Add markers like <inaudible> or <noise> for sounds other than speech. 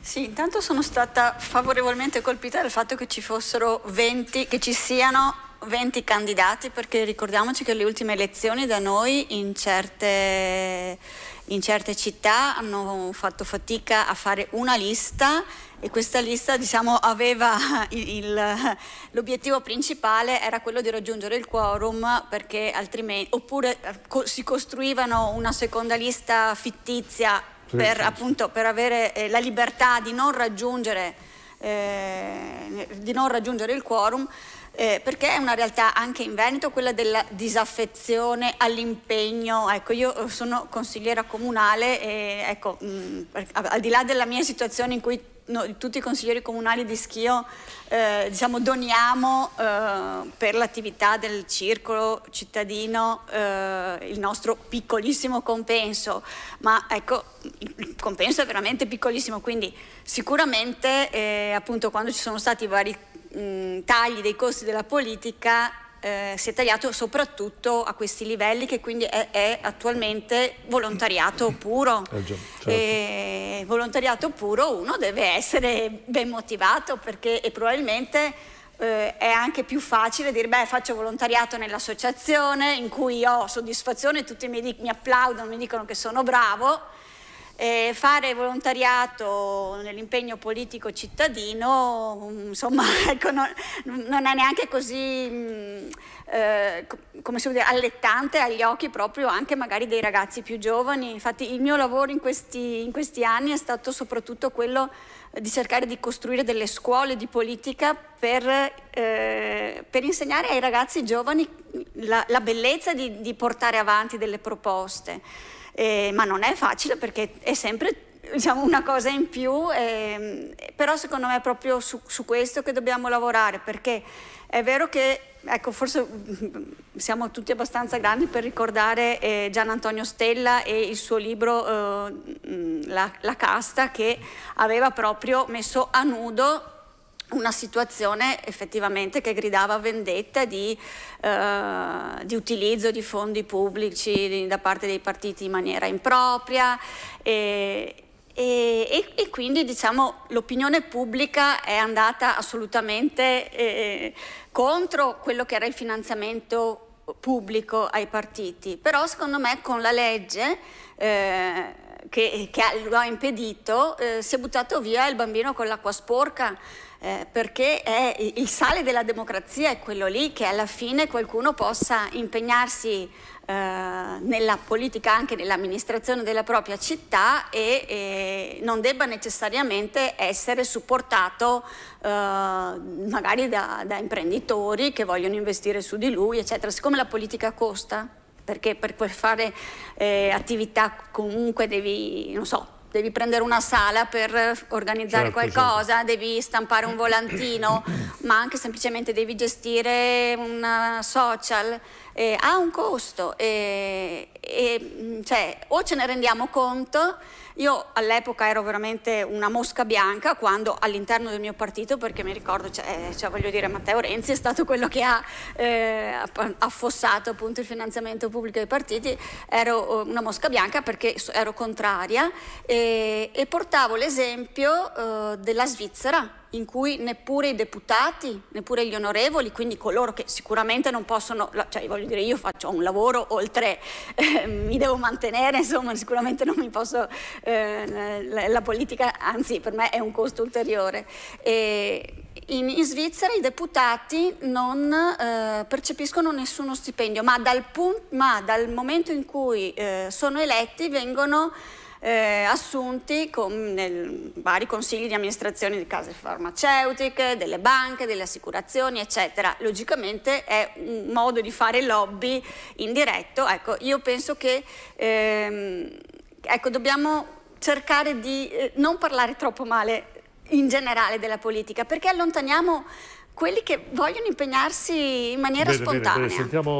Sì, intanto sono stata favorevolmente colpita dal fatto che ci fossero 20, che ci siano 20 candidati, perché ricordiamoci che le ultime elezioni da noi in certe, in certe città hanno fatto fatica a fare una lista e questa lista diciamo, aveva <laughs> l'obiettivo principale era quello di raggiungere il quorum perché altrimenti oppure eh, si costruivano una seconda lista fittizia per, appunto, per avere eh, la libertà di non raggiungere, eh, di non raggiungere il quorum, eh, perché è una realtà anche in Veneto quella della disaffezione all'impegno. Ecco, io eh, sono consigliera comunale e ecco, mh, mm, al di là della mia situazione in cui no, tutti i consiglieri comunali di Schio eh, diciamo, doniamo eh, per l'attività del circolo cittadino eh, il nostro piccolissimo compenso, ma ecco il compenso è veramente piccolissimo, quindi sicuramente eh, appunto quando ci sono stati vari mh, mm, tagli dei costi della politica eh, si è tagliato soprattutto a questi livelli che quindi è, è attualmente volontariato puro. Eh già, certo. e, volontariato puro uno deve essere ben motivato perché e probabilmente eh, è anche più facile dire beh faccio volontariato nell'associazione in cui ho soddisfazione, tutti mi, mi applaudono, mi dicono che sono bravo, eh, fare volontariato nell'impegno politico cittadino, insomma, <laughs> ecco, non, non, è neanche così eh, come si può dire, allettante agli occhi proprio anche magari dei ragazzi più giovani. Infatti il mio lavoro in questi, in questi anni è stato soprattutto quello di cercare di costruire delle scuole di politica per, eh, per insegnare ai ragazzi giovani la, la bellezza di, di, portare avanti delle proposte. Eh, ma non è facile perché è sempre diciamo, una cosa in più, eh, però secondo me è proprio su, su, questo che dobbiamo lavorare, perché è vero che, ecco, forse mm, siamo tutti abbastanza grandi per ricordare eh, Gian Antonio Stella e il suo libro eh, mm, la, la casta, che aveva proprio messo a nudo una situazione effettivamente che gridava vendetta di, eh, di utilizzo di fondi pubblici da parte dei partiti in maniera impropria. E, e, e, e quindi diciamo, l'opinione pubblica è andata assolutamente eh, contro quello che era il finanziamento pubblico ai partiti. Però secondo me con la legge... Eh, che, che lo ha impedito, eh, si è buttato via il bambino con l'acqua sporca. Eh, perché è il sale della democrazia è quello lì che alla fine qualcuno possa impegnarsi eh, nella politica, anche nell'amministrazione della propria città e, e, non debba necessariamente essere supportato eh, magari da, da imprenditori che vogliono investire su di lui, eccetera. Siccome la politica costa, perché per fare eh, attività comunque devi, non so, devi prendere una sala per eh, organizzare certo, certo. qualcosa, certo. devi stampare un volantino, <coughs> ma anche semplicemente devi gestire una eh, social, eh, ha un costo e, e, mm, cioè, o ce ne rendiamo conto, io all'epoca ero veramente una mosca bianca quando all'interno del mio partito, perché mi ricordo, cioè, eh, cioè, voglio dire, Matteo Renzi è stato quello che ha eh, affossato appunto il finanziamento pubblico dei partiti, ero oh, una mosca bianca perché ero contraria. E, e, portavo l'esempio eh, della Svizzera in cui neppure i deputati, neppure gli onorevoli, quindi coloro che sicuramente non possono, cioè voglio dire io faccio un lavoro oltre, eh, <laughs> mi devo mantenere, insomma sicuramente non mi posso, eh, la, la, politica anzi per me è un costo ulteriore. E in, in Svizzera i deputati non eh, percepiscono nessuno stipendio, ma dal, punto, ma dal, momento in cui eh, sono eletti vengono eh, assunti con, nel, vari consigli di amministrazione di case farmaceutiche, delle banche, delle assicurazioni, eccetera. Logicamente è un modo di fare lobby indiretto. Ecco, io penso che ehm, ecco, dobbiamo cercare di eh, non parlare troppo male in generale della politica, perché allontaniamo quelli che vogliono impegnarsi in maniera bene, spontanea. Bene, bene. Sentiamo...